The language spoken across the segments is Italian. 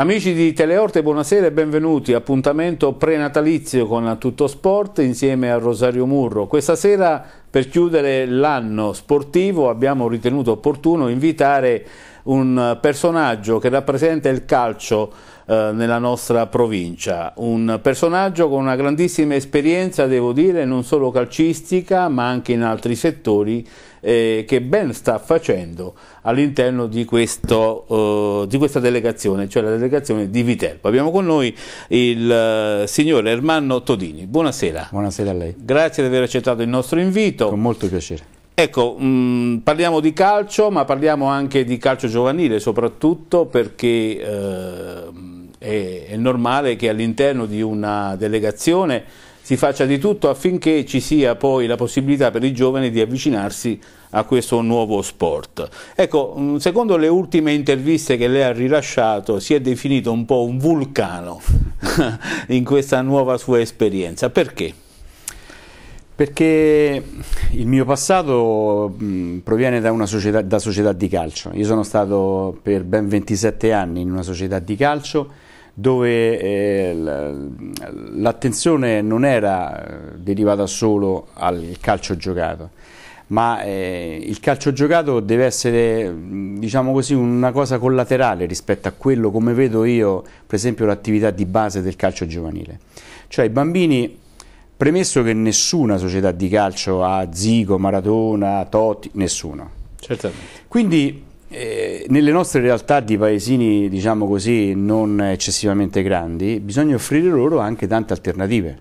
Amici di Teleorte, buonasera e benvenuti. Appuntamento prenatalizio con Tutto Sport insieme a Rosario Murro. Questa sera, per chiudere l'anno sportivo, abbiamo ritenuto opportuno invitare un personaggio che rappresenta il calcio eh, nella nostra provincia, un personaggio con una grandissima esperienza, devo dire, non solo calcistica ma anche in altri settori eh, che ben sta facendo all'interno di, eh, di, questa delegazione, cioè la delegazione di Viterbo. Abbiamo con noi il eh, signor Ermanno Todini. Buonasera. Buonasera a lei. Grazie di aver accettato il nostro invito. Con molto piacere. Ecco, mh, mm, parliamo di calcio, ma parliamo anche di calcio giovanile, soprattutto perché eh, è, è normale che all'interno di una delegazione si faccia di tutto affinché ci sia poi la possibilità per i giovani di avvicinarsi a questo nuovo sport. Ecco, mm, secondo le ultime interviste che lei ha rilasciato si è definito un po' un vulcano in questa nuova sua esperienza, perché? Perché il mio passato mm, proviene da, società, da società di calcio, io sono stato per ben 27 anni in una società di calcio dove eh, l'attenzione non era eh, derivata solo al calcio giocato, ma eh, il calcio giocato deve essere mm, diciamo così, una cosa collaterale rispetto a quello come vedo io per esempio l'attività di base del calcio giovanile. Cioè i bambini, premesso che nessuna società di calcio ha Zico, Maratona, Totti, nessuno. Certamente. Quindi eh, nelle nostre realtà di paesini, diciamo così, non eccessivamente grandi, bisogna offrire loro anche tante alternative.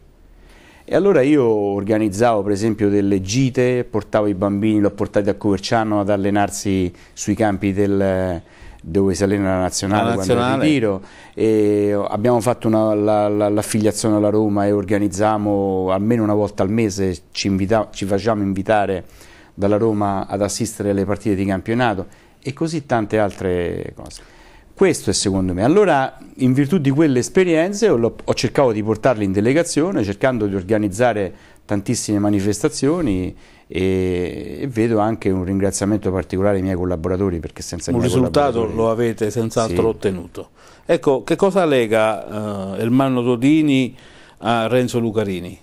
E allora io organizzavo per esempio delle gite, portavo i bambini, li ho portati a Coverciano ad allenarsi sui campi del, dove si allena la nazionale, la nazionale. quando ritiro. abbiamo fatto l'affiliazione la, la, alla Roma e organizziamo almeno una volta al mese, ci, invita, ci facciamo invitare dalla Roma ad assistere alle partite di campionato e così tante altre cose. Questo è secondo me. Allora, in virtù di quelle esperienze, ho, ho cercato di portarle in delegazione, cercando di organizzare tantissime manifestazioni e, e, vedo anche un ringraziamento particolare ai miei collaboratori perché senza un risultato lo avete senz'altro sì. ottenuto. Ecco, che cosa lega eh, Elmanno Todini a Renzo Lucarini?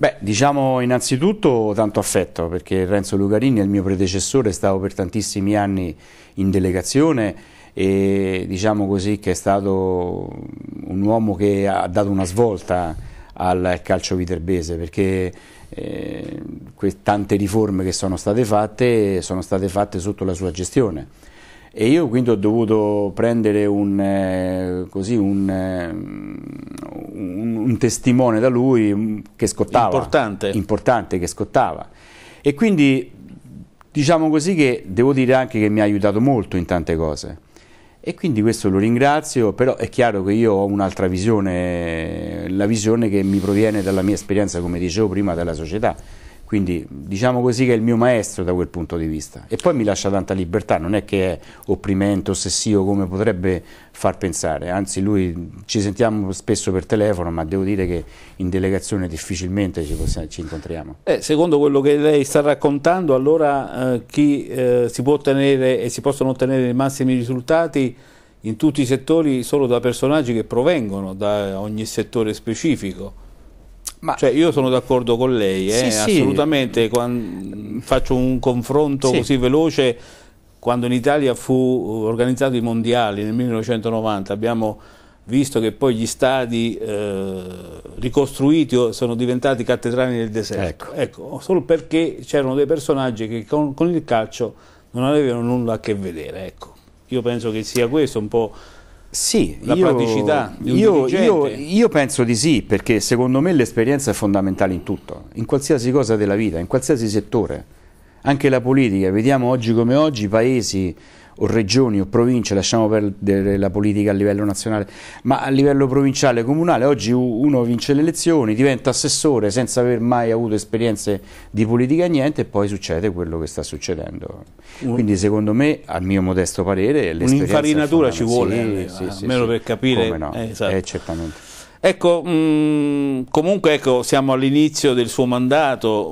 Beh, diciamo innanzitutto tanto affetto perché Renzo Lucarini è il mio predecessore, è stato per tantissimi anni in delegazione e diciamo così che è stato un uomo che ha dato una svolta al calcio viterbese perché eh, tante riforme che sono state fatte sono state fatte sotto la sua gestione e io quindi ho dovuto prendere un, eh, così, un, eh, un, un, testimone da lui mm, che scottava. Importante. Importante, che scottava. E quindi diciamo così che devo dire anche che mi ha aiutato molto in tante cose. E quindi questo lo ringrazio, però è chiaro che io ho un'altra visione, la visione che mi proviene dalla mia esperienza, come dicevo prima, della società. Quindi diciamo così che è il mio maestro da quel punto di vista. E poi mi lascia tanta libertà, non è che è opprimente, ossessivo come potrebbe far pensare. Anzi, lui ci sentiamo spesso per telefono, ma devo dire che in delegazione difficilmente ci, possiamo, ci incontriamo. Eh, secondo quello che lei sta raccontando, allora eh, chi eh, si può ottenere e si possono ottenere i massimi risultati in tutti i settori solo da personaggi che provengono da ogni settore specifico ma... Cioè io sono d'accordo con lei, eh? sì, assolutamente, Quando faccio un confronto sì. così veloce, quando in Italia fu organizzato i mondiali nel 1990 abbiamo visto che poi gli stadi eh, ricostruiti sono diventati cattedrali del deserto, ecco. ecco solo perché c'erano dei personaggi che con, con, il calcio non avevano nulla a che vedere. Ecco. Io penso che sia questo un po' Sì, la io, praticità di un io, io, io, penso di sì, perché secondo me l'esperienza è fondamentale in tutto, in qualsiasi cosa della vita, in qualsiasi settore, anche la politica. Vediamo oggi come oggi paesi o regioni o province, lasciamo perdere la politica a livello nazionale, ma a livello provinciale e comunale oggi uno vince le elezioni, diventa assessore senza aver mai avuto esperienze di politica niente e poi succede quello che sta succedendo. Quindi secondo me, al mio modesto parere, un'infarinatura ci vuole, eh, sì, eh, sì, almeno sì, per capire. Come No? Eh, esatto. eh, certamente. Ecco, mh, mm, comunque ecco, siamo all'inizio del suo mandato,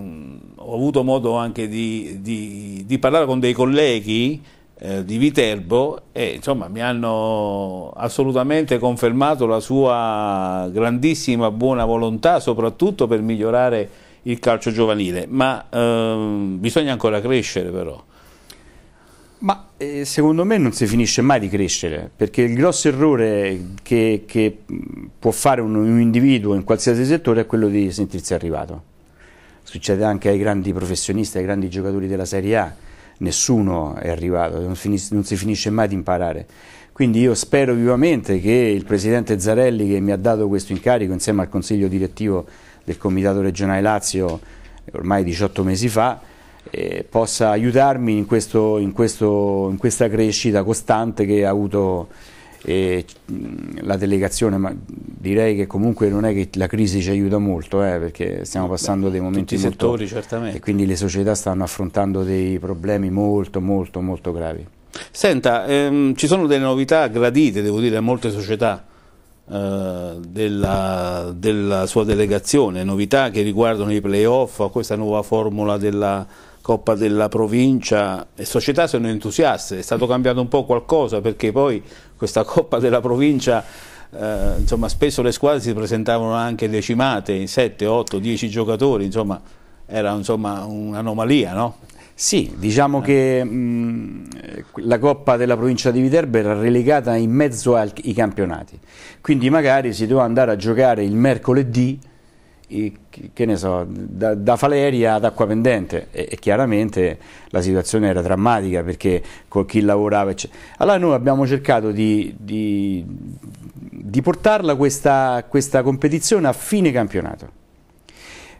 mh, mm, ho avuto modo anche di, di, di parlare con dei colleghi eh, di Viterbo e insomma mi hanno assolutamente confermato la sua grandissima buona volontà soprattutto per migliorare il calcio giovanile, ma ehm, bisogna ancora crescere però. Ma eh, secondo me non si finisce mai di crescere, perché il grosso errore che, che può fare un, un, individuo in qualsiasi settore è quello di sentirsi arrivato. Succede anche ai grandi professionisti, ai grandi giocatori della Serie A nessuno è arrivato, non, finis- non si finisce mai di imparare. Quindi io spero vivamente che il Presidente Zarelli, che mi ha dato questo incarico insieme al Consiglio direttivo del Comitato regionale Lazio ormai 18 mesi fa, eh, possa aiutarmi in, questo, in, questo, in questa crescita costante che ha avuto e la delegazione, ma direi che comunque non è che la crisi ci aiuta molto, eh, perché stiamo passando Beh, dei momenti molto... settori, certamente. E quindi le società stanno affrontando dei problemi molto, molto, molto gravi. Senta, ehm, ci sono delle novità gradite, devo dire, a molte società eh, della, della, sua delegazione, novità che riguardano i playoff, questa nuova formula della Coppa della Provincia, le società sono entusiaste, è stato cambiato un po' qualcosa perché poi questa Coppa della Provincia eh, insomma, spesso le squadre si presentavano anche decimate in 7, 8, 10 giocatori, insomma, era un'anomalia, no? Sì, diciamo che mh, la Coppa della provincia di Viterbo era relegata in mezzo ai campionati, quindi magari si doveva andare a giocare il mercoledì che ne so, da, da Faleria ad Acqua Pendente e, e, chiaramente la situazione era drammatica perché con chi lavorava eccetera. Allora noi abbiamo cercato di, di, di portarla questa, questa, competizione a fine campionato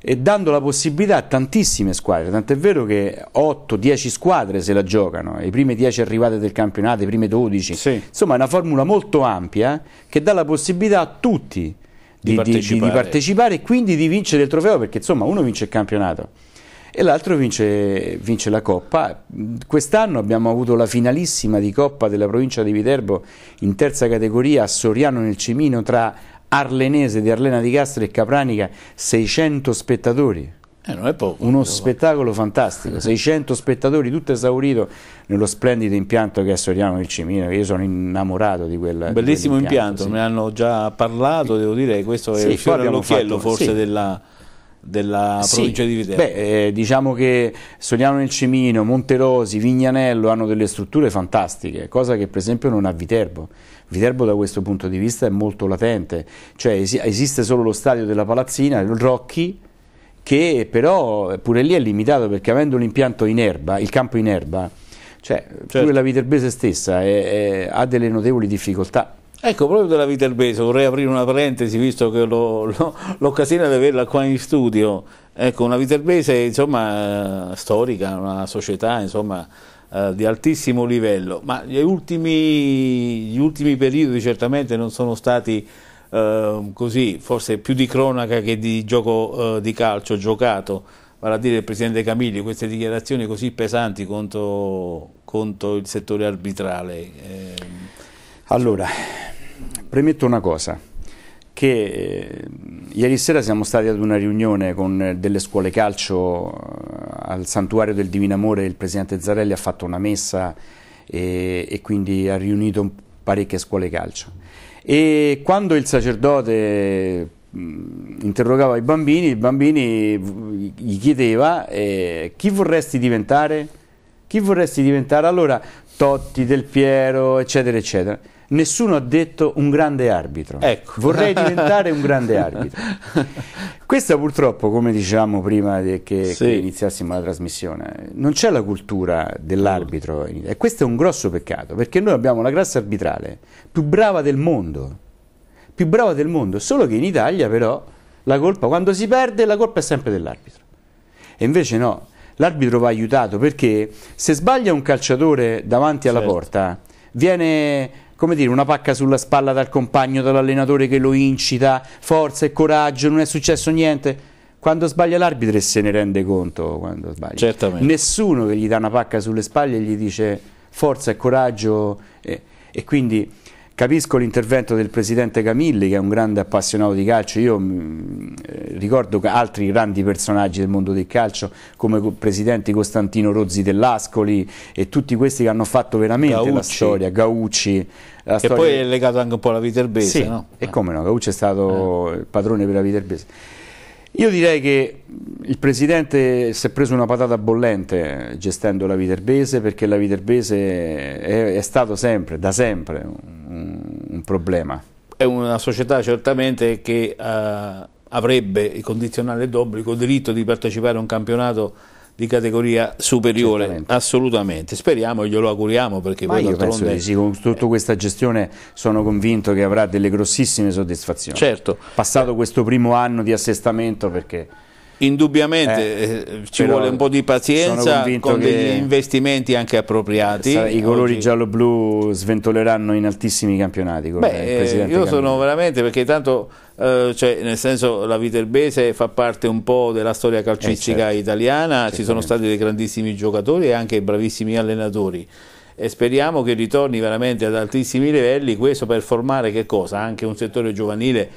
e dando la possibilità a tantissime squadre, tant'è vero che 8-10 squadre se la giocano, le prime 10 arrivate del campionato, le prime 12, sì. insomma è una formula molto ampia che dà la possibilità a tutti di, di, partecipare. di, partecipare. e quindi di vincere il trofeo, perché insomma uno vince il campionato e l'altro vince, vince la Coppa. Quest'anno abbiamo avuto la finalissima di Coppa della provincia di Viterbo in terza categoria a Soriano nel Cimino tra Arlenese di Arlena di Castro e Capranica, 600 spettatori. Eh, non è poco, Uno spettacolo fantastico, 600 spettatori, tutto esaurito nello splendido impianto che è Soriano del Cimino, io sono innamorato di quel bellissimo impianto, sì. ne hanno già parlato, devo dire che questo sì, è il fiore all'occhiello fatto, forse sì. della della provincia sì, di Viterbo? Beh, eh, diciamo che Soliano nel Cimino, Monterosi, Vignanello hanno delle strutture fantastiche, cosa che per esempio non ha Viterbo. Viterbo da questo punto di vista è molto latente, cioè es esiste solo lo stadio della Palazzina, il Rocchi, che però pure lì è limitato perché avendo un impianto in erba, il campo in erba, cioè certo. pure la Viterbese stessa è, è, ha delle notevoli difficoltà. Ecco, proprio della Viterbese, vorrei aprire una parentesi visto che ho l'occasione di averla qua in studio. Ecco, una Viterbese insomma eh, storica, una società insomma Uh, di altissimo livello, ma gli ultimi, gli ultimi, periodi certamente non sono stati Ehm, così, forse più di cronaca che di gioco eh, di calcio giocato, vale a dire il Presidente Camilli, queste dichiarazioni così pesanti contro, contro il settore arbitrale. Eh. Allora, premetto una cosa, che eh, ieri sera siamo stati ad una riunione con eh, delle scuole calcio eh, al Santuario del Divino Amore, il Presidente Zarelli ha fatto una messa e, e quindi ha riunito parecchie scuole calcio e quando il sacerdote interrogava i bambini, i bambini gli chiedeva eh, chi vorresti diventare? Chi vorresti diventare? Allora Totti, Del Piero, eccetera, eccetera nessuno ha detto un grande arbitro. Ecco. Vorrei diventare un grande arbitro. Questa purtroppo, come dicevamo prima che, sì. che iniziassimo la trasmissione, non c'è la cultura dell'arbitro in Italia. E questo è un grosso peccato, perché noi abbiamo la classe arbitrale più brava del mondo, più brava del mondo, solo che in Italia però la colpa, quando si perde, la colpa è sempre dell'arbitro. E invece no, l'arbitro va aiutato perché se sbaglia un calciatore davanti alla certo. porta, viene come dire, una pacca sulla spalla dal compagno, dall'allenatore che lo incita, forza e coraggio, non è successo niente. Quando sbaglia l'arbitro e se ne rende conto quando sbaglia. Certamente. Nessuno che gli dà una pacca sulle spalle e gli dice forza e coraggio. E, e quindi capisco l'intervento del presidente Camilli che è un grande appassionato di calcio. Io mh, mm, eh, ricordo altri grandi personaggi del mondo del calcio come il presidente Costantino Rozzi dell'Ascoli e tutti questi che hanno fatto veramente Gaucci. la storia, Gaucci la storia... poi è legato anche un po' alla Viterbese, sì, no? E come no, Caucci è stato eh. il padrone per la Viterbese. Io direi che il presidente si è preso una patata bollente gestendo la Viterbese perché la Viterbese è, è stato sempre, da sempre, un, un, problema. È una società certamente che uh, avrebbe il condizionale d'obbligo, il diritto di partecipare a un campionato di categoria superiore, Certamente. assolutamente. Speriamo e glielo auguriamo perché Ma poi io penso che sì, con tutta questa gestione sono convinto che avrà delle grossissime soddisfazioni. Certo. Passato questo primo anno di assestamento perché Indubbiamente eh, eh ci vuole un po' di pazienza con degli investimenti anche appropriati. I colori giallo-blu sventoleranno in altissimi campionati. Beh, io campionato. sono veramente perché tanto eh, cioè, nel senso la Viterbese fa parte un po' della storia calcistica eh, certo. italiana, ci sono stati dei grandissimi giocatori e anche bravissimi allenatori e speriamo che ritorni veramente ad altissimi livelli questo per formare che cosa? Anche un settore giovanile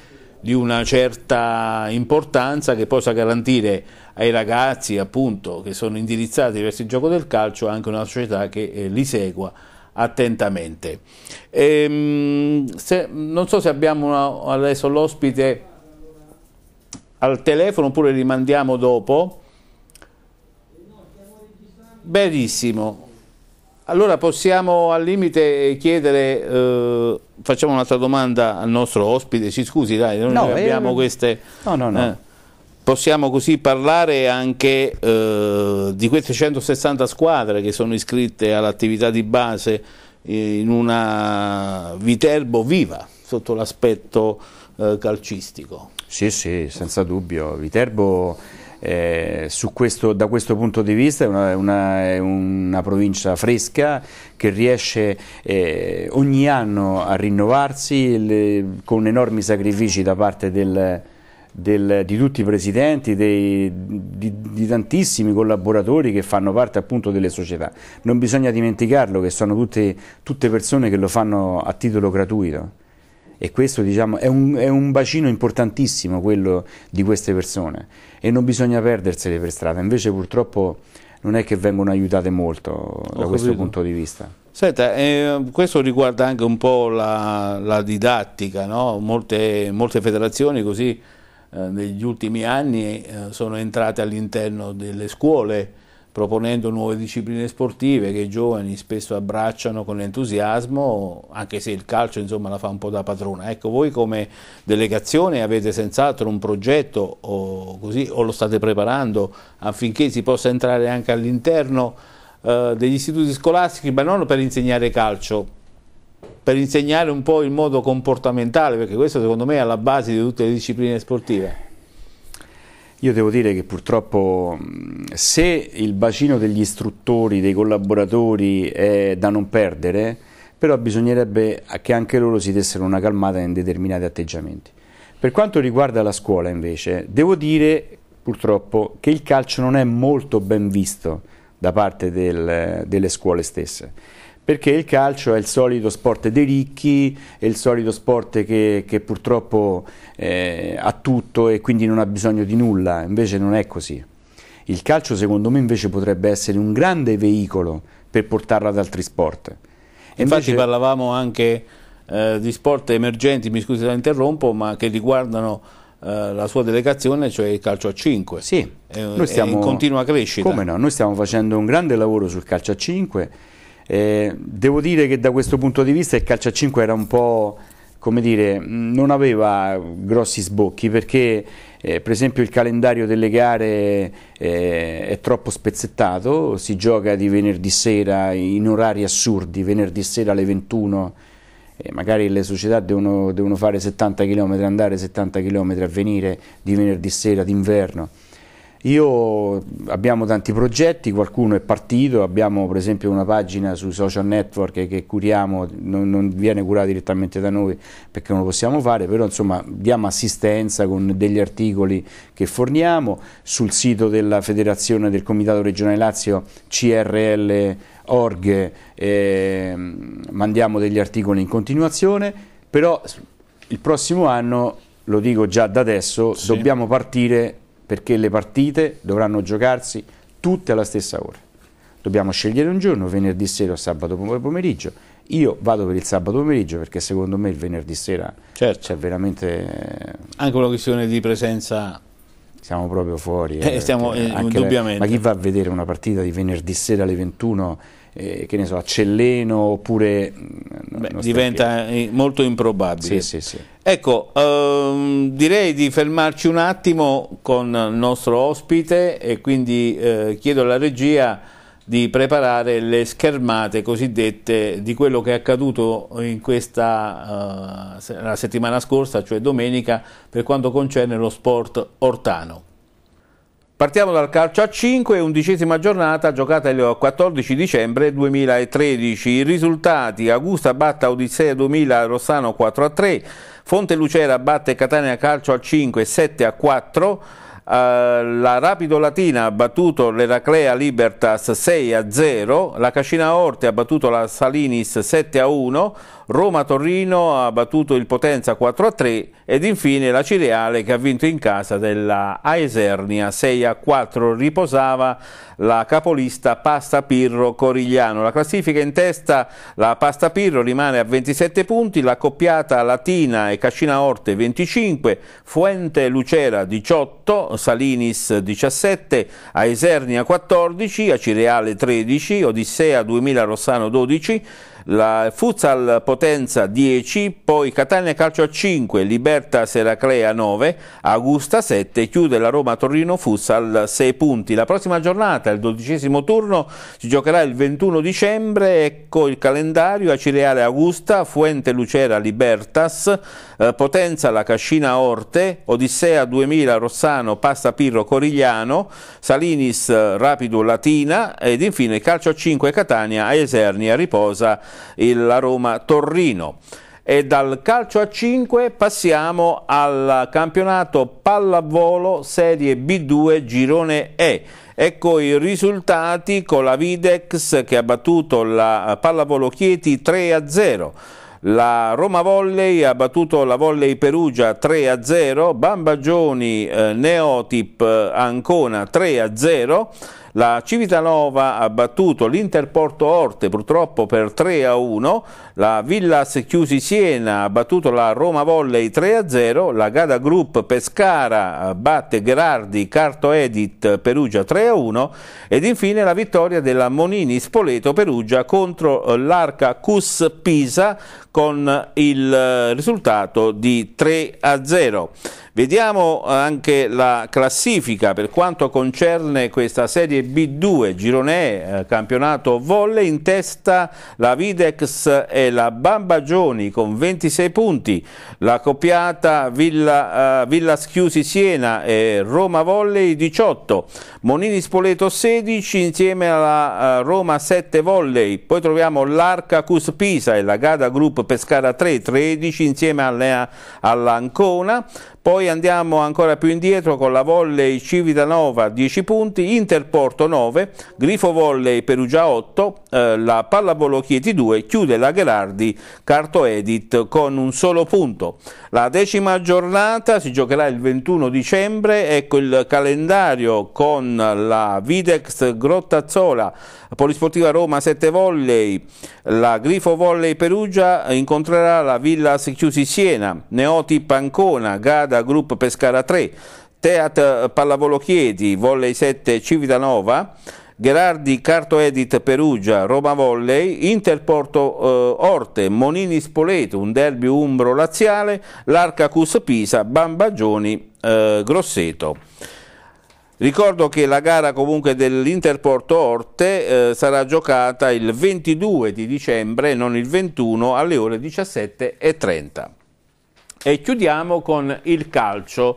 di una certa importanza che possa garantire ai ragazzi appunto, che sono indirizzati verso il gioco del calcio anche una società che eh, li segua attentamente. E, ehm, se, non so se abbiamo una, adesso l'ospite al telefono oppure rimandiamo dopo. Benissimo. Allora possiamo al limite chiedere eh, facciamo un'altra domanda al nostro ospite, ci scusi dai, noi no, eh, abbiamo eh, queste... No, no, no. Eh, possiamo così parlare anche eh, di queste 160 squadre che sono iscritte all'attività di base eh, in una Viterbo viva sotto l'aspetto eh, calcistico. Sì, sì, senza dubbio. Viterbo eh, questo, da questo punto di vista è una, una, è una provincia fresca che riesce eh, ogni anno a rinnovarsi le, con enormi sacrifici da parte del, del, di tutti i presidenti, dei, di, di, tantissimi collaboratori che fanno parte appunto delle società. Non bisogna dimenticarlo che sono tutte, tutte persone che lo fanno a titolo gratuito e questo diciamo, è, un, è, un, bacino importantissimo quello di queste persone e non bisogna perdersele per strada, invece purtroppo non è che vengono aiutate molto Ho da capito. questo punto di vista. Senta, eh, questo riguarda anche un po' la, la didattica, no? molte, molte, federazioni così eh, negli ultimi anni eh, sono entrate all'interno delle scuole proponendo nuove discipline sportive che i giovani spesso abbracciano con entusiasmo, anche se il calcio insomma, la fa un po' da padrona. Ecco, voi come delegazione avete senz'altro un progetto o, così, o lo state preparando affinché si possa entrare anche all'interno eh, degli istituti scolastici, ma non per insegnare calcio, per insegnare un po' il modo comportamentale, perché questo secondo me è alla base di tutte le discipline sportive. Io devo dire che purtroppo se il bacino degli istruttori, dei collaboratori è da non perdere, però bisognerebbe che anche loro si dessero una calmata in determinati atteggiamenti. Per quanto riguarda la scuola invece, devo dire purtroppo che il calcio non è molto ben visto da parte del, delle scuole stesse perché il calcio è il solito sport dei ricchi, è il solito sport che, che purtroppo eh, ha tutto e quindi non ha bisogno di nulla, invece non è così. Il calcio secondo me invece potrebbe essere un grande veicolo per portarlo ad altri sport. E Infatti invece... parlavamo anche eh, di sport emergenti, mi scusi se la interrompo, ma che riguardano eh, la sua delegazione, cioè il calcio a 5. Sì, è, noi stiamo, è in continua crescita. Come no, noi stiamo facendo un grande lavoro sul calcio a 5 eh, devo dire che da questo punto di vista il calcio a 5 era un po' come dire, non aveva grossi sbocchi perché eh, per esempio il calendario delle gare eh, è troppo spezzettato, si gioca di venerdì sera in orari assurdi, venerdì sera alle 21, eh, magari le società devono, devono fare 70 km andare, 70 km a venire di venerdì sera d'inverno. Io abbiamo tanti progetti, qualcuno è partito, abbiamo per esempio una pagina sui social network che curiamo, non, non viene curata direttamente da noi perché non lo possiamo fare, però insomma diamo assistenza con degli articoli che forniamo, sul sito della federazione del Comitato Regionale Lazio CRL.org eh, mandiamo degli articoli in continuazione, però il prossimo anno, lo dico già da adesso, sì. dobbiamo partire perché le partite dovranno giocarsi tutte alla stessa ora. Dobbiamo scegliere un giorno, venerdì sera o sabato pomeriggio. Io vado per il sabato pomeriggio perché secondo me il venerdì sera certo. c'è veramente... Eh, anche una questione di presenza siamo proprio fuori. Eh, stiamo, eh, indubbiamente. La, ma chi va a vedere una partita di venerdì sera alle 21, eh, che ne so, a Celleno oppure... Mm, Beh, diventa molto improbabile. Sì, sì, sì. Ecco, ehm, direi di fermarci un attimo con il nostro ospite e quindi eh, chiedo alla regia di preparare le schermate cosiddette di quello che è accaduto in questa eh, la settimana scorsa, cioè domenica, per quanto concerne lo sport ortano. Partiamo dal calcio a 5, undicesima giornata giocata il 14 dicembre 2013. I risultati, Augusta batta Odissea 2000 Rossano 4 a 3, Fonte Lucera batte Catania calcio a 5 7 a 4, Uh, eh, la Rapido Latina ha battuto l'Eraclea Libertas 6 a 0, la Cascina Orte ha battuto la Salinis 7 a 1, Roma-Torino ha battuto il Potenza 4-3 ed infine la Cireale che ha vinto in casa della Aesernia 6-4. Riposava la capolista Pasta Pirro Corigliano. La classifica in testa la Pasta Pirro rimane a 27 punti, la coppiata Latina e Cascina Orte 25, Fuente Lucera 18, Salinis 17, Aesernia 14, Acireale 13, Odissea 2000 Rossano 12, la Futsal Potenza 10, poi Catania Calcio a 5, Liberta Seraclea 9, Augusta 7, chiude la Roma Torino Futsal 6 punti. La prossima giornata, il dodicesimo turno, si giocherà il 21 dicembre, ecco il calendario, Acireale Augusta, Fuente Lucera Libertas, eh, Potenza La Cascina Orte, Odissea 2000 Rossano, Pasta Pirro Corigliano, Salinis eh, Rapido Latina ed infine Calcio a 5 Catania, Esernia Riposa la Roma-Torrino. E dal calcio a 5 passiamo al campionato pallavolo Serie B2 Girone E. Ecco i risultati con la Videx che ha battuto la pallavolo Chieti 3-0. La Roma Volley ha battuto la Volley Perugia 3 a 0, Bambagioni eh, Neotip eh, Ancona 3 a 0 la Civitanova ha battuto l'Interporto Orte purtroppo per 3 a 1, la Villas Chiusi Siena ha battuto la Roma Volley 3-0, la Gada Group Pescara eh, batte Gherardi Carto Edit Perugia 3-1 ed infine la vittoria della Monini Spoleto Perugia contro eh, l'Arca Cus Pisa con eh, il risultato di 3-0. Vediamo anche la classifica per quanto concerne questa Serie B2, Girone campionato Volley in testa la Videx e la Bambagioni con 26 punti, la coppiata Villa, uh, Villa Schiusi Siena e Roma Volley 18, Monini Spoleto 16 insieme alla uh, Roma 7 Volley, poi troviamo l'Arca Cus Pisa e la Gada Group Pescara 3 13 insieme alla, all'Ancona, poi andiamo ancora più indietro con la Volley Civitanova 10 punti, Interporto 9, Grifo Volley Perugia 8, eh, la Pallavolo Chieti 2, chiude la gara Riccardi, Carto Edit con un solo punto. La decima giornata si giocherà il 21 dicembre, ecco il calendario con la Videx Grottazzola, Polisportiva Roma 7 volley, la Grifo Volley Perugia incontrerà la Villa Chiusi Siena, Neoti Pancona, Gada Group Pescara 3, Teat Pallavolo Chiedi, Volley 7 Civitanova, Gherardi Cartoedit Perugia, Roma Volley, Interporto eh, Orte, Monini Spoleto, un derby umbro laziale, l'Arca Cus Pisa, Bambagioni eh, Grosseto. Ricordo che la gara comunque dell'Interporto Orte eh, sarà giocata il 22 di dicembre, non il 21, alle ore 17.30. E chiudiamo con il calcio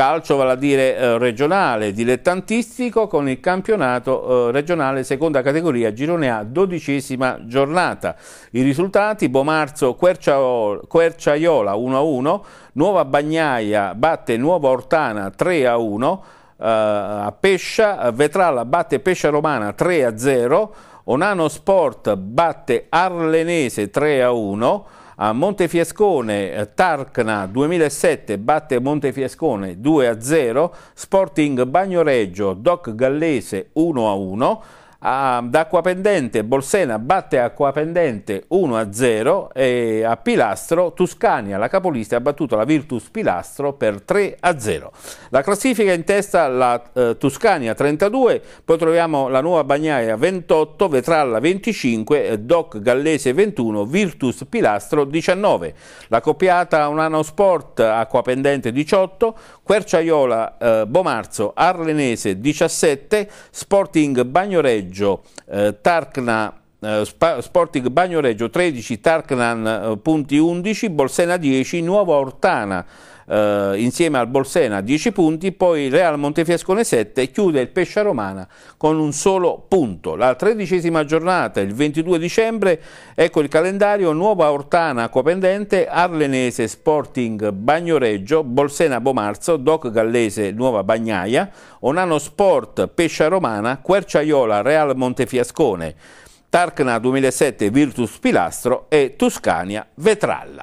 calcio vale a dire eh, regionale, dilettantistico con il campionato eh, regionale seconda categoria, girone A, dodicesima giornata. I risultati, Bomarzo Querciaiola 1-1, Nuova Bagnaia batte Nuova Ortana 3-1, eh, a Pescia, Vetralla batte Pescia Romana 3-0, Onano Sport batte Arlenese 3-1, a Montefiascone, eh, Tarcna 2007 batte Montefiascone 2 0, Sporting Bagnoreggio, Doc Gallese 1 1, d'acqua pendente Bolsena batte acqua pendente 1-0 e a Pilastro Tuscania la capolista ha battuto la Virtus Pilastro per 3-0 la classifica in testa la eh, Tuscania 32 poi troviamo la Nuova Bagnaia 28 Vetralla 25 eh, Doc Gallese 21 Virtus Pilastro 19 la coppiata Unano Sport acqua pendente 18 Querciaiola eh, Bomarzo Arlenese 17 Sporting Bagnoreggio Bagnoreggio, eh, Tarkna eh, Sporting Bagnoreggio 13, Tarknan eh, punti 11, Bolsena 10, Nuova Ortana eh, insieme al Bolsena 10 punti, poi Real Montefiascone 7 e chiude il Pescia Romana con un solo punto. La tredicesima giornata, il 22 dicembre, ecco il calendario, Nuova Ortana Copendente, Arlenese Sporting Bagnoreggio, Bolsena Bomarzo, Doc Gallese Nuova Bagnaia, Onano Sport Pescia Romana, Querciaiola Real Montefiascone. Tarkna 2007 Virtus Pilastro e Tuscania Vetralla.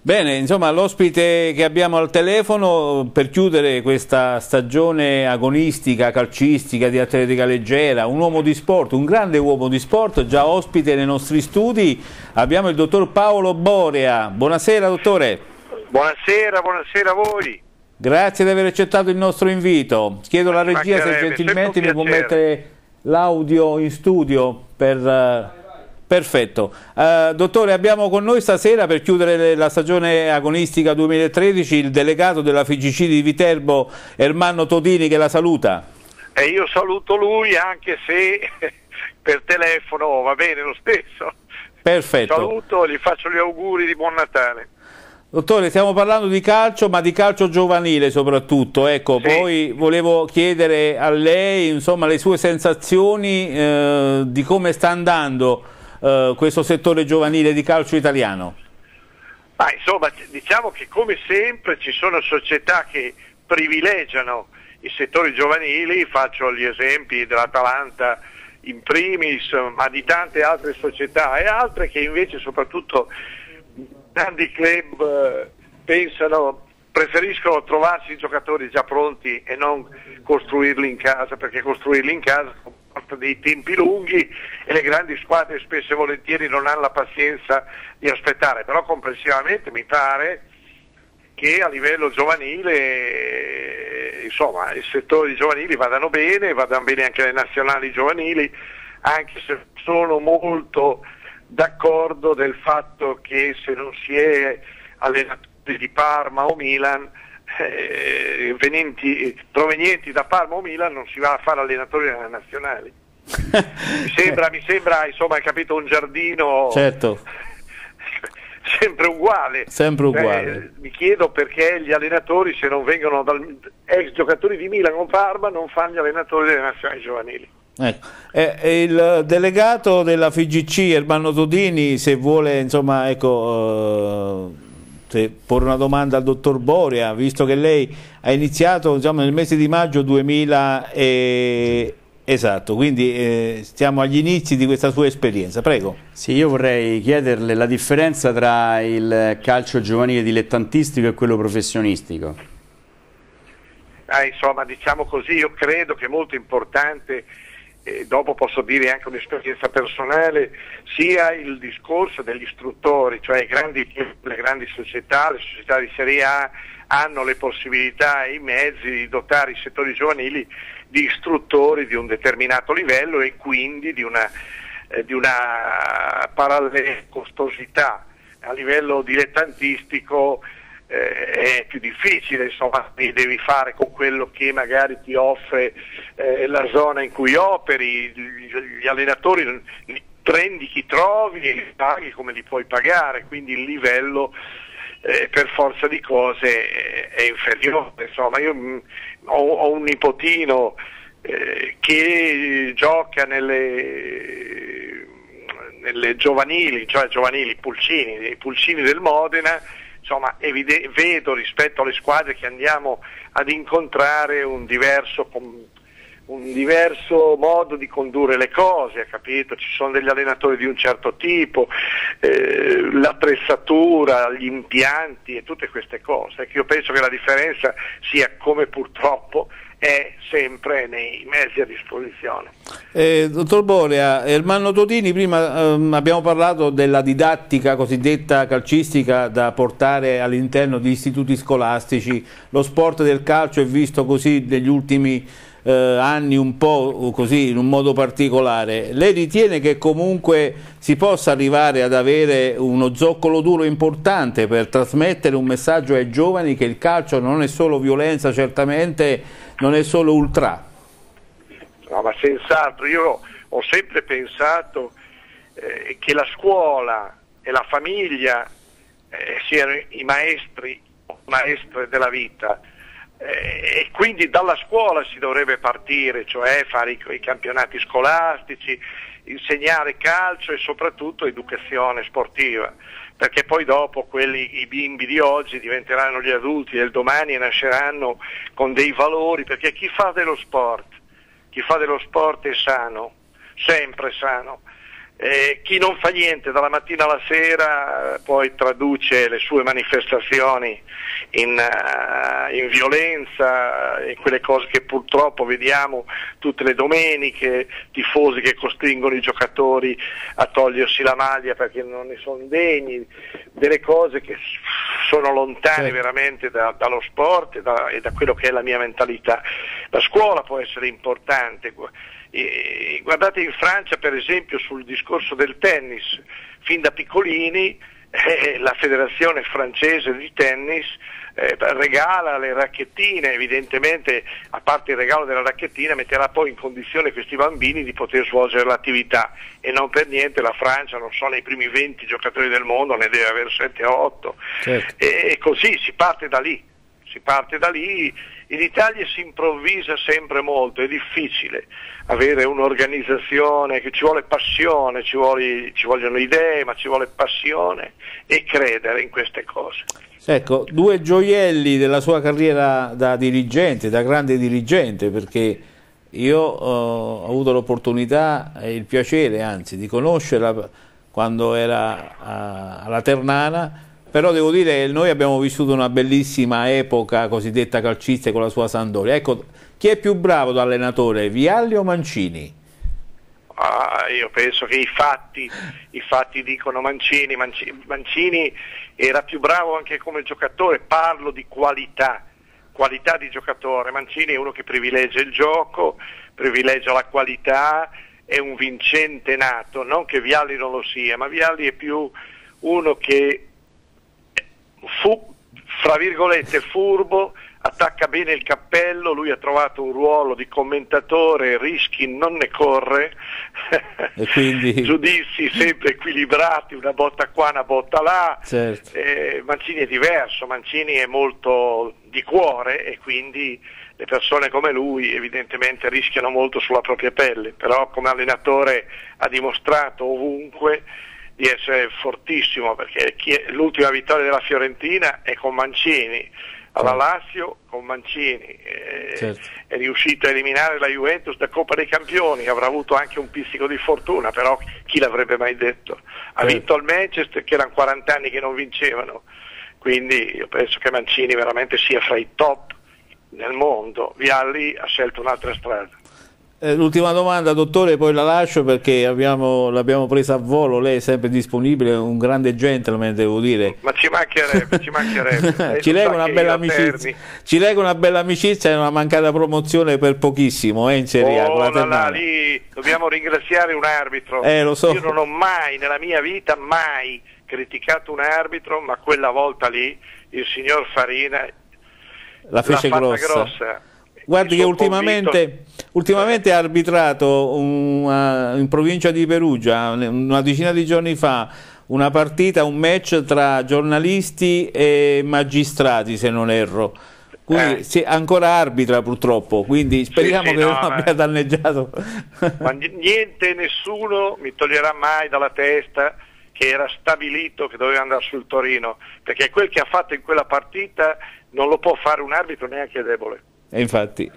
Bene, insomma l'ospite che abbiamo al telefono per chiudere questa stagione agonistica, calcistica, di atletica leggera, un uomo di sport, un grande uomo di sport, già ospite nei nostri studi, abbiamo il dottor Paolo Borea. Buonasera dottore. Buonasera, buonasera a voi. Grazie di aver accettato il nostro invito. Chiedo alla regia se gentilmente mi può mettere l'audio in studio per eh, Perfetto. Uh, dottore, abbiamo con noi stasera per chiudere la stagione agonistica 2013 il delegato della FGC di Viterbo, Ermanno Todini, che la saluta. E io saluto lui anche se per telefono va bene lo stesso. Perfetto. Saluto, gli faccio gli auguri di buon Natale. Dottore, stiamo parlando di calcio, ma di calcio giovanile soprattutto. Ecco, sì. poi volevo chiedere a lei insomma, le sue sensazioni eh, di come sta andando eh, questo settore giovanile di calcio italiano? Ma insomma, diciamo che come sempre ci sono società che privilegiano i settori giovanili, faccio gli esempi dell'Atalanta in primis, ma di tante altre società e altre che invece soprattutto grandi club eh, pensano preferiscono trovarsi i giocatori già pronti e non costruirli in casa perché costruirli in casa porta dei tempi lunghi e le grandi squadre spesso e volentieri non hanno la pazienza di aspettare, però complessivamente mi pare che a livello giovanile insomma i settori giovanili vadano bene, vadano bene anche le nazionali giovanili, anche se sono molto d'accordo del fatto che se non si è allenatori di Parma o Milan eh, venenti, provenienti da Parma o Milan non si va a fare allenatori nella nazionale. mi, sembra, mi sembra, insomma, hai capito, un giardino certo. sempre uguale. Sempre eh, uguale. Eh, mi chiedo perché gli allenatori, se non vengono dal, ex giocatori di Milan o Parma, non fanno gli allenatori delle nazionali giovanili. Ecco. Eh, eh il delegato della FIGC, Ermanno Tudini, se vuole, insomma, ecco... Uh porre una domanda al dottor Borea, visto che lei ha iniziato diciamo, nel mese di maggio 2000 e... Esatto, quindi eh, stiamo agli inizi di questa sua esperienza, prego. Sì, io vorrei chiederle la differenza tra il calcio giovanile dilettantistico e quello professionistico. Ah, insomma, diciamo così, io credo che è molto importante e dopo posso dire anche un'esperienza personale, sia il discorso degli istruttori, cioè grandi, le grandi società, le società di Serie A hanno le possibilità e i mezzi di dotare i settori giovanili di istruttori di un determinato livello e quindi di una, eh, una parallela costosità a livello dilettantistico eh, è più difficile, insomma, devi fare con quello che magari ti offre eh, la zona in cui operi, gli, gli allenatori li prendi chi trovi e li paghi come li puoi pagare, quindi il livello eh, per forza di cose eh, è inferiore. Insomma, io mh, mm, ho, ho, un nipotino eh, che gioca nelle, nelle giovanili, cioè giovanili Pulcini, dei Pulcini del Modena insomma, evide- vedo rispetto alle squadre che andiamo ad incontrare un diverso, un diverso, modo di condurre le cose, capito? Ci sono degli allenatori di un certo tipo, eh, l'attrezzatura, gli impianti e tutte queste cose. Io penso che la differenza sia come purtroppo è sempre nei mezzi a disposizione. Eh, dottor Borea, Ermanno Totini, prima ehm, abbiamo parlato della didattica cosiddetta calcistica da portare all'interno di istituti scolastici, lo sport del calcio è visto così negli ultimi eh, anni un po' così in un modo particolare, lei ritiene che comunque si possa arrivare ad avere uno zoccolo duro importante per trasmettere un messaggio ai giovani che il calcio non è solo violenza certamente, non è solo ultra. No, ma senz'altro, io ho sempre pensato eh, che la scuola e la famiglia eh, siano i maestri, maestre della vita eh, e quindi dalla scuola si dovrebbe partire, cioè fare i, i campionati scolastici, insegnare calcio e soprattutto educazione sportiva perché poi dopo quelli, i bimbi di oggi diventeranno gli adulti del domani e nasceranno con dei valori, perché chi fa dello sport, chi fa dello sport è sano, sempre sano, eh, chi non fa niente dalla mattina alla sera eh, poi traduce le sue manifestazioni in, uh, in, violenza, eh, in quelle cose che purtroppo vediamo tutte le domeniche, tifosi che costringono i giocatori a togliersi la maglia perché non ne sono degni, delle cose che sono lontane certo. veramente da, dallo sport e da, e da quello che è la mia mentalità. La scuola può essere importante guardate in Francia per esempio sul discorso del tennis, fin da piccolini eh, la federazione francese di tennis eh, regala le racchettine, evidentemente a parte il regalo della racchettina metterà poi in condizione questi bambini di poter svolgere l'attività e non per niente la Francia non so, nei primi 20 giocatori del mondo, ne deve avere 7 o 8 certo. e, e così si parte da lì, si parte da lì in Italia si improvvisa sempre molto, è difficile avere un'organizzazione che ci vuole passione, ci, vuole, ci vogliono idee, ma ci vuole passione e credere in queste cose. Ecco, due gioielli della sua carriera da dirigente, da grande dirigente, perché io eh, ho avuto l'opportunità e il piacere, anzi, di conoscerla quando era a, eh, alla Ternana però devo dire che noi abbiamo vissuto una bellissima epoca cosiddetta calcistica con la sua Sandoria. Ecco, chi è più bravo da allenatore, Vialli o Mancini? Ah, io penso che i fatti, i fatti dicono Mancini, Mancini, Mancini era più bravo anche come giocatore, parlo di qualità, qualità di giocatore, Mancini è uno che privilegia il gioco, privilegia la qualità, è un vincente nato, non che Vialli non lo sia, ma Vialli è più uno che fu, fra virgolette, furbo, attacca bene il cappello, lui ha trovato un ruolo di commentatore, rischi non ne corre, quindi... giudizi sempre equilibrati, una botta qua, una botta là, certo. eh, Mancini è diverso, Mancini è molto di cuore e quindi le persone come lui evidentemente rischiano molto sulla propria pelle, però come allenatore ha dimostrato ovunque di essere fortissimo perché l'ultima vittoria della Fiorentina è con Mancini alla Lazio con Mancini eh, certo. è riuscito a eliminare la Juventus da Coppa dei Campioni avrà avuto anche un pizzico di fortuna però chi l'avrebbe mai detto ha certo. vinto il Manchester che erano 40 anni che non vincevano quindi io penso che Mancini veramente sia fra i top nel mondo Vialli ha scelto un'altra strada eh, l'ultima domanda, dottore, poi la lascio perché l'abbiamo presa a volo, lei è sempre disponibile, un grande gentleman devo dire. Ma ci mancherebbe, ci mancherebbe. ci, lega una bella amicizia, ci lega una bella amicizia e una mancata promozione per pochissimo eh, in Serie A. Oh, là, là, lì dobbiamo ringraziare un arbitro. Eh, lo so. Io non ho mai nella mia vita, mai criticato un arbitro, ma quella volta lì il signor Farina la fece la grossa. grossa. Guardi che ultimamente, ultimamente ha arbitrato una, in provincia di Perugia, una decina di giorni fa, una partita, un match tra giornalisti e magistrati, se non erro. Quindi eh. sì, ancora arbitra purtroppo, quindi speriamo sì, sì, che no, non abbia danneggiato. ma niente, nessuno mi toglierà mai dalla testa che era stabilito che doveva andare sul Torino, perché quel che ha fatto in quella partita non lo può fare un arbitro neanche debole. E infatti...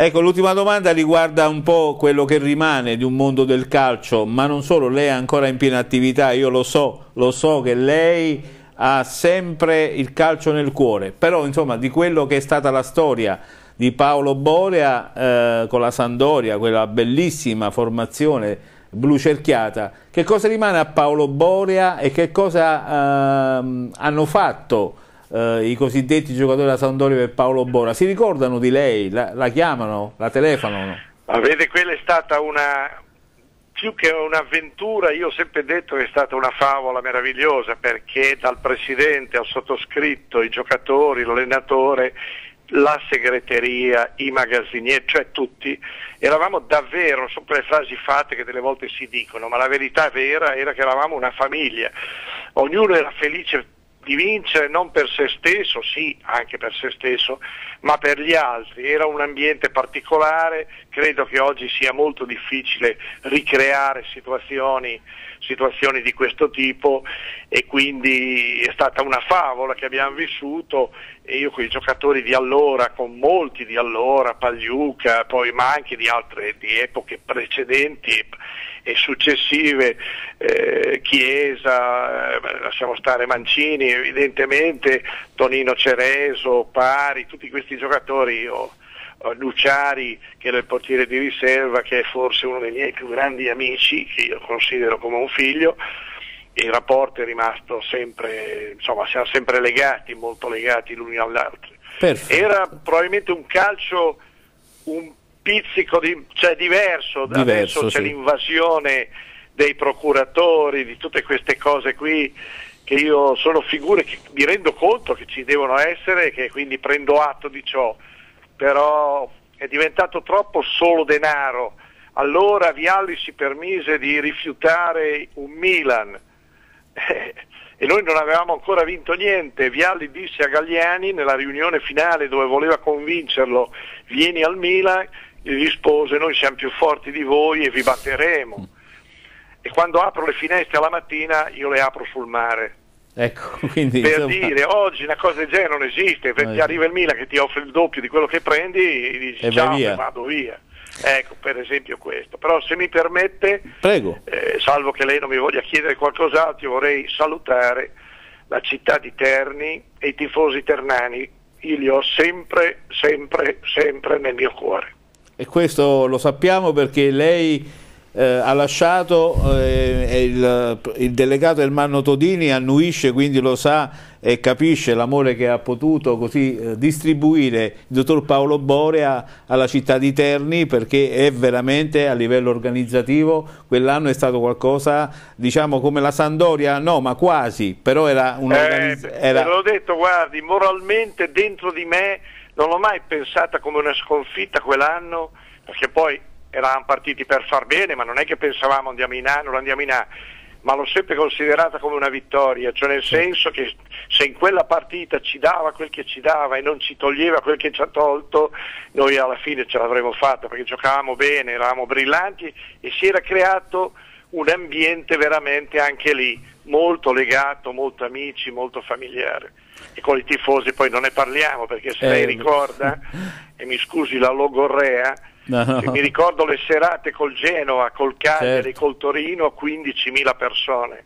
Ecco, l'ultima domanda riguarda un po' quello che rimane di un mondo del calcio, ma non solo, lei è ancora in piena attività, io lo so, lo so che lei ha sempre il calcio nel cuore, però insomma di quello che è stata la storia di Paolo Borea eh, con la Sandoria, quella bellissima formazione blu cerchiata, che cosa rimane a Paolo Borea e che cosa eh, hanno fatto? eh, i cosiddetti giocatori della Sampdoria per Paolo Bora, si ricordano di lei? La, la chiamano? La telefonano? vede, quella è stata una, più che un'avventura, io ho sempre detto che è stata una favola meravigliosa perché dal presidente al sottoscritto, i giocatori, l'allenatore, la segreteria, i magazzinieri, cioè tutti, eravamo davvero, sono quelle frasi fatte che delle volte si dicono, ma la verità vera era che eravamo una famiglia, ognuno era felice di vincere non per se stesso, sì, anche per se stesso, ma per gli altri. Era un ambiente particolare, credo che oggi sia molto difficile ricreare situazioni situazioni di questo tipo e quindi è stata una favola che abbiamo vissuto e io con i giocatori di allora, con molti di allora, Pagliuca, poi, ma anche di altre di epoche precedenti e, successive, eh, Chiesa, eh, lasciamo stare Mancini evidentemente, Tonino Cereso, Pari, tutti questi giocatori io Luciari che era il portiere di riserva, che è forse uno dei miei più grandi amici, che io considero come un figlio, il rapporto è rimasto sempre, insomma siamo sempre legati, molto legati l'uno all'altro. Perfetto. Era probabilmente un calcio un pizzico di, cioè, diverso, diverso adesso c'è sì. l'invasione dei procuratori, di tutte queste cose qui che io sono figure che mi rendo conto che ci devono essere e che quindi prendo atto di ciò però è diventato troppo solo denaro. Allora Vialli si permise di rifiutare un Milan eh, e noi non avevamo ancora vinto niente. Vialli disse a Gagliani nella riunione finale dove voleva convincerlo vieni al Milan, gli rispose noi siamo più forti di voi e vi batteremo. E quando apro le finestre alla mattina io le apro sul mare. Ecco, quindi, per insomma... dire, oggi una cosa del genere non esiste, perché eh. no, arriva il Milan che ti offre il doppio di quello che prendi e dici e ciao via. e vado via. Ecco, per esempio questo. Però se mi permette, eh, salvo che lei non mi voglia chiedere qualcos'altro, io vorrei salutare la città di Terni e i tifosi ternani. Io li ho sempre, sempre, sempre nel mio cuore. E questo lo sappiamo perché lei eh, ha lasciato eh, il, il, delegato Ermanno Todini annuisce, quindi lo sa e capisce l'amore che ha potuto così eh, distribuire il dottor Paolo Borea alla città di Terni perché è veramente a livello organizzativo quell'anno è stato qualcosa diciamo come la Sandoria no ma quasi però era un'organizzazione eh, era... l'ho detto guardi moralmente dentro di me non l'ho mai pensata come una sconfitta quell'anno perché poi eravamo partiti per far bene, ma non è che pensavamo andiamo in A, non andiamo in A, ma l'ho sempre considerata come una vittoria, cioè nel senso che se in quella partita ci dava quel che ci dava e non ci toglieva quel che ci ha tolto, noi alla fine ce l'avremmo fatta perché giocavamo bene, eravamo brillanti e si era creato un ambiente veramente anche lì molto legato, molto amici, molto familiare. E con i tifosi poi non ne parliamo perché se eh, lei ricorda, e mi scusi la logorrea, No, no. Mi ricordo le serate col Genoa, col Cagliari, certo. col Torino, 15.000 persone.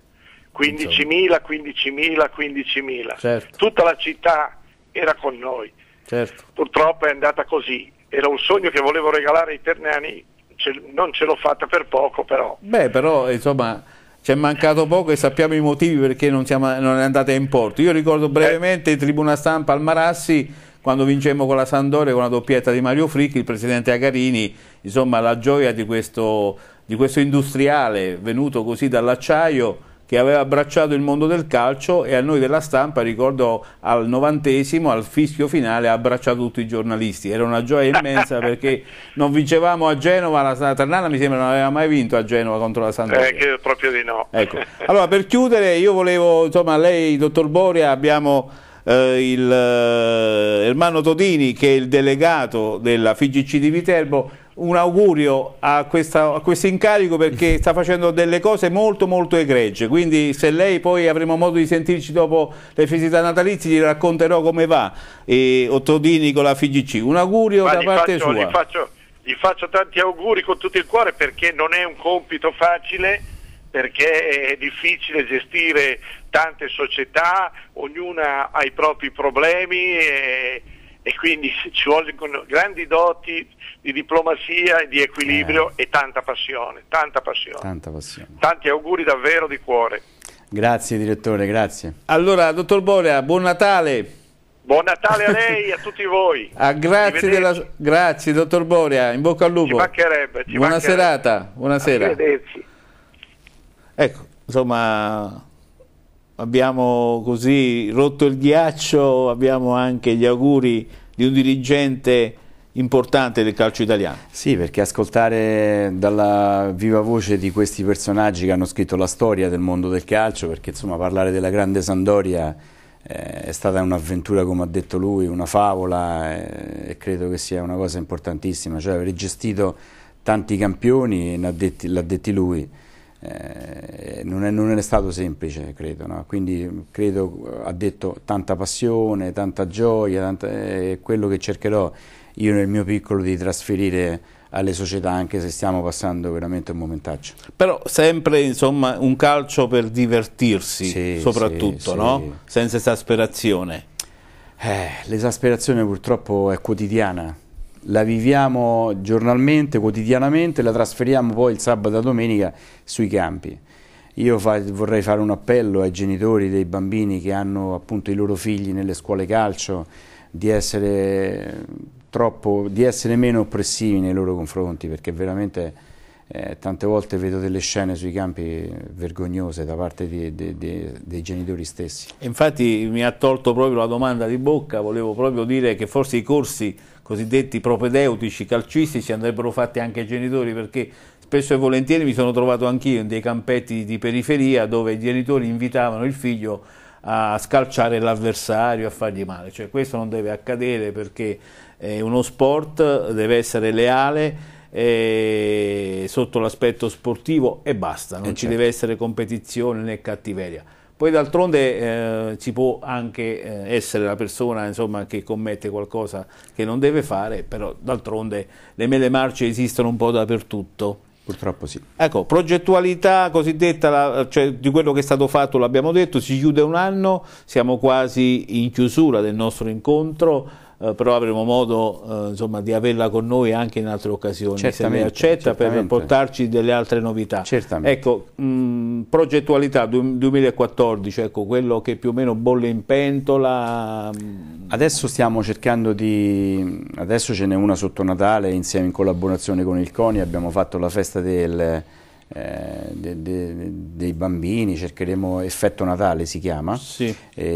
15.000, 15.000, 15.000. Certo. Tutta la città era con noi. Certo. Purtroppo è andata così. Era un sogno che volevo regalare ai ternani, ce, non ce l'ho fatta per poco però. Beh, però insomma ci è mancato poco e sappiamo i motivi perché non, siamo, non è andata in porto. Io ricordo brevemente eh. Tribuna Stampa al Marassi quando vincemmo con la Sandore con la doppietta di Mario Fricchi, il presidente Agarini, insomma la gioia di questo, di questo industriale venuto così dall'acciaio che aveva abbracciato il mondo del calcio e a noi della stampa, ricordo al novantesimo, al fischio finale, ha abbracciato tutti i giornalisti. Era una gioia immensa perché non vincevamo a Genova, la Ternana mi sembra non aveva mai vinto a Genova contro la Sandoria. Eh, proprio di no. Ecco. Allora, per chiudere, io volevo, insomma, lei, dottor Boria, abbiamo eh, il eh, Ermanno Todini che è il delegato della FIGC di Viterbo un augurio a, questa, a questo incarico perché sta facendo delle cose molto molto egregie quindi se lei poi avremo modo di sentirci dopo le festività natalizie gli racconterò come va e Ottodini con la FGC un augurio Ma da parte faccio, sua gli faccio, gli faccio tanti auguri con tutto il cuore perché non è un compito facile perché è difficile gestire tante società, ognuna ha i propri problemi e, e quindi ci vogliono grandi doti di diplomazia, di equilibrio eh. e tanta passione, tanta passione, tanta passione. Tanti auguri davvero di cuore. Grazie direttore, grazie. Allora, dottor Borea, buon Natale. Buon Natale a lei e a tutti voi. Ah, grazie, della... grazie, dottor Borea, in bocca al lupo. Ci mancherebbe. Ci buona mancherebbe. serata, buonasera. Arrivederci. Ecco, insomma, abbiamo così rotto il ghiaccio, abbiamo anche gli auguri di un dirigente importante del calcio italiano. Sì, perché ascoltare dalla viva voce di questi personaggi che hanno scritto la storia del mondo del calcio, perché insomma parlare della grande Sandoria eh, è stata un'avventura, come ha detto lui, una favola eh, e credo che sia una cosa importantissima, cioè aver gestito tanti campioni, l'ha detto lui, eh, non, è, non, è, stato semplice, credo, no? quindi credo ha detto tanta passione, tanta gioia, tanta, eh, quello che cercherò io nel mio piccolo di trasferire alle società anche se stiamo passando veramente un momentaccio. Però sempre insomma un calcio per divertirsi sì, soprattutto, sì, no? sì. senza esasperazione. Eh, l'esasperazione purtroppo è quotidiana, la viviamo giornalmente, quotidianamente, la trasferiamo poi il sabato e domenica sui campi. Io fa, vorrei fare un appello ai genitori dei bambini che hanno appunto i loro figli nelle scuole calcio di essere, troppo, di essere meno oppressivi nei loro confronti perché veramente eh, tante volte vedo delle scene sui campi vergognose da parte di, di, di, dei genitori stessi. Infatti mi ha tolto proprio la domanda di bocca, volevo proprio dire che forse i corsi cosiddetti propedeutici calcistici andrebbero fatti anche ai genitori perché spesso e volentieri mi sono trovato anch'io in dei campetti di periferia dove i genitori invitavano il figlio a scalciare l'avversario, a fargli male. Cioè, questo non deve accadere perché è uno sport deve essere leale eh, sotto l'aspetto sportivo e basta, non e eh, ci certo. deve essere competizione né cattiveria. Poi d'altronde eh, ci può anche eh, essere la persona insomma, che commette qualcosa che non deve fare, però d'altronde le mele marce esistono un po' dappertutto. Purtroppo sì. Ecco, progettualità cosiddetta, la, cioè, di quello che è stato fatto l'abbiamo detto, si chiude un anno, siamo quasi in chiusura del nostro incontro. Eh, però avremo modo eh, insomma, di averla con noi anche in altre occasioni, certamente, se lei accetta, certamente. per portarci delle altre novità. Certamente. Ecco, mh, mm, progettualità 2014, ecco, quello che più o meno bolle in pentola. Mm. Adesso stiamo cercando di... adesso ce n'è una sotto Natale, insieme in collaborazione con il CONI abbiamo fatto la festa del eh, de, de, dei bambini, cercheremo Effetto Natale si chiama, sì.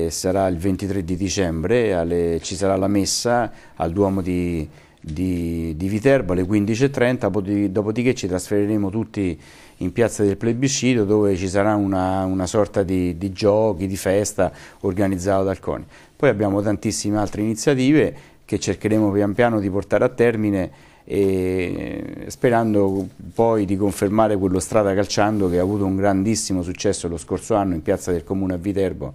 sarà il 23 di dicembre, alle, ci sarà la messa al Duomo di, di, di Viterbo alle 15.30, dopodiché ci trasferiremo tutti in piazza del plebiscito dove ci sarà una, una sorta di, di, giochi, di festa organizzata dal CONI. Poi abbiamo tantissime altre iniziative che cercheremo pian piano di portare a termine sperando poi di confermare quello strada calciando che ha avuto un grandissimo successo lo scorso anno in piazza del comune a Viterbo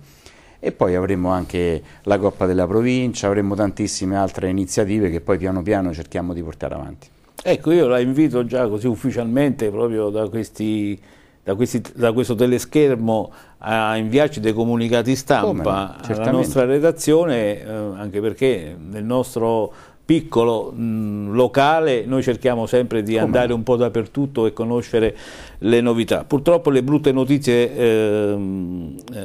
e poi avremo anche la Coppa della Provincia, avremo tantissime altre iniziative che poi piano piano cerchiamo di portare avanti. Ecco, io la invito già così ufficialmente proprio da, questi, da, questi, da questo teleschermo a inviarci dei comunicati stampa Come, alla nostra redazione, eh, anche perché nel nostro piccolo mh, mm, locale noi cerchiamo sempre di Come? andare un po' dappertutto e conoscere le novità. Purtroppo le brutte notizie, eh, eh,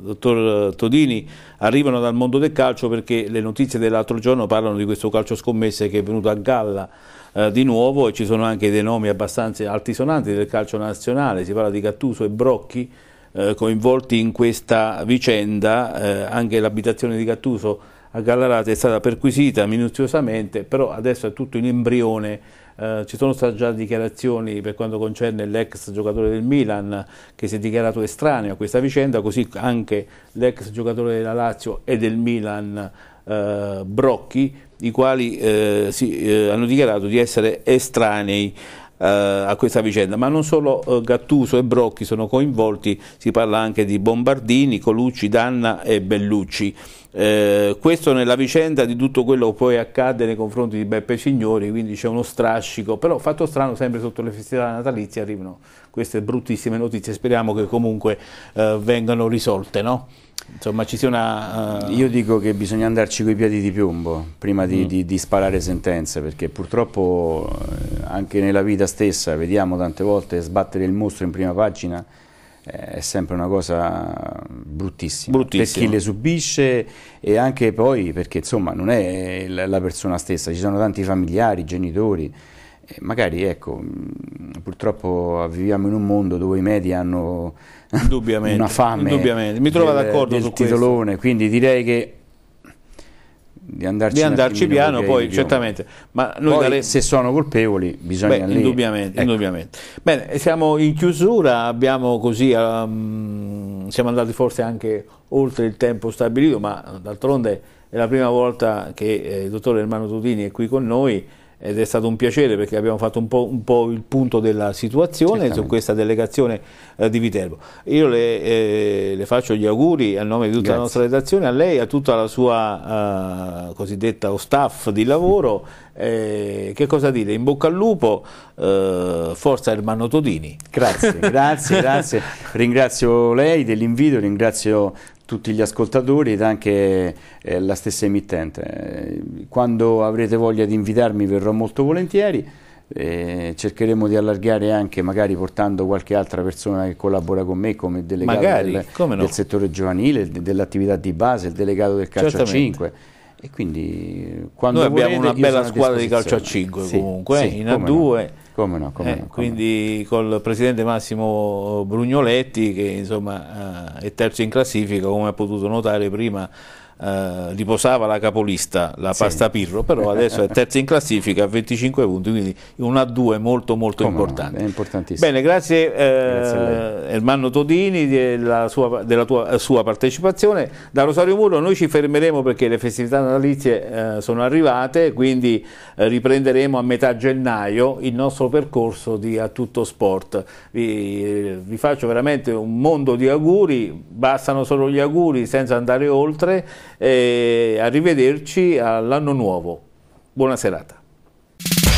dottor Todini, arrivano dal mondo del calcio perché le notizie dell'altro giorno parlano di questo calcio scommesse che è venuto a galla eh, di nuovo e ci sono anche dei nomi abbastanza altisonanti del calcio nazionale, si parla di Gattuso e Brocchi eh, coinvolti in questa vicenda, eh, anche l'abitazione di Gattuso a Gallarate è stata perquisita minuziosamente, però adesso è tutto in embrione. Eh, ci sono state già dichiarazioni per quanto concerne l'ex giocatore del Milan che si è dichiarato estraneo a questa vicenda, così anche l'ex giocatore della Lazio e del Milan eh, Brocchi, i quali eh, si, eh, hanno dichiarato di essere estranei eh, a questa vicenda, ma non solo eh, Gattuso e Brocchi sono coinvolti, si parla anche di Bombardini, Colucci, Danna e Bellucci. Eh, questo nella vicenda di tutto quello che poi accade nei confronti di Beppe Signori, quindi c'è uno strascico, però fatto strano sempre sotto le festività natalizie arrivano queste bruttissime notizie speriamo che comunque eh, vengano risolte. No? Insomma, ci sia una, uh... Io dico che bisogna andarci coi piedi di piombo prima di, mm. di, di sparare sentenze, perché purtroppo eh, anche nella vita stessa vediamo tante volte sbattere il mostro in prima pagina eh, è sempre una cosa bruttissima, bruttissima, per chi le subisce e anche poi perché insomma non è la persona stessa, ci sono tanti familiari, genitori eh, magari ecco, mm, purtroppo viviamo in un mondo dove i media hanno una fame Mi trovo del, d'accordo del su titolone, questo. quindi direi che di andarci, di andarci piano, okay, poi certamente. Ma noi poi, dare... se sono colpevoli bisogna... Beh, lì... indubbiamente, ecco. indubbiamente. Bene, siamo in chiusura, abbiamo così, um, siamo andati forse anche oltre il tempo stabilito, ma d'altronde è la prima volta che eh, il dottor Ermano Tudini è qui con noi ed è stato un piacere perché abbiamo fatto un po', un po il punto della situazione su questa delegazione eh, di Viterbo. Io le, eh, le, faccio gli auguri a nome di tutta Grazie. la nostra redazione, a lei, e a tutta la sua eh, cosiddetta staff di lavoro. Eh, che cosa dire? In bocca al lupo, eh, forza Ermanno Todini. Grazie, grazie, grazie. Ringrazio lei dell'invito, ringrazio tutti gli ascoltatori ed anche eh, la stessa emittente. Eh, quando avrete voglia di invitarmi verrò molto volentieri, eh, cercheremo di allargare anche magari portando qualche altra persona che collabora con me come delegato magari, del, no. del, settore giovanile, de, dell'attività di base, il delegato del calcio Certamente. a 5 e quindi quando Noi abbiamo volete, una bella squadra di calcio a 5 sì, comunque, sì, in A2. Come no, come eh, no, come quindi no. col presidente Massimo Brugnoletti che insomma eh, è terzo in classifica come ha potuto notare prima eh, riposava la capolista, la sì. pasta Pirro, però adesso è terza in classifica a 25 punti, quindi un A2 molto molto Come importante. No, Bene, grazie, eh, grazie Ermanno Todini della, sua, della tua, eh, sua, partecipazione. Da Rosario Muro noi ci fermeremo perché le festività natalizie eh, sono arrivate, quindi eh, riprenderemo a metà gennaio il nostro percorso di A Tutto Sport. Vi, vi faccio veramente un mondo di auguri, bastano solo gli auguri senza andare oltre e arrivederci all'anno nuovo. Buona serata.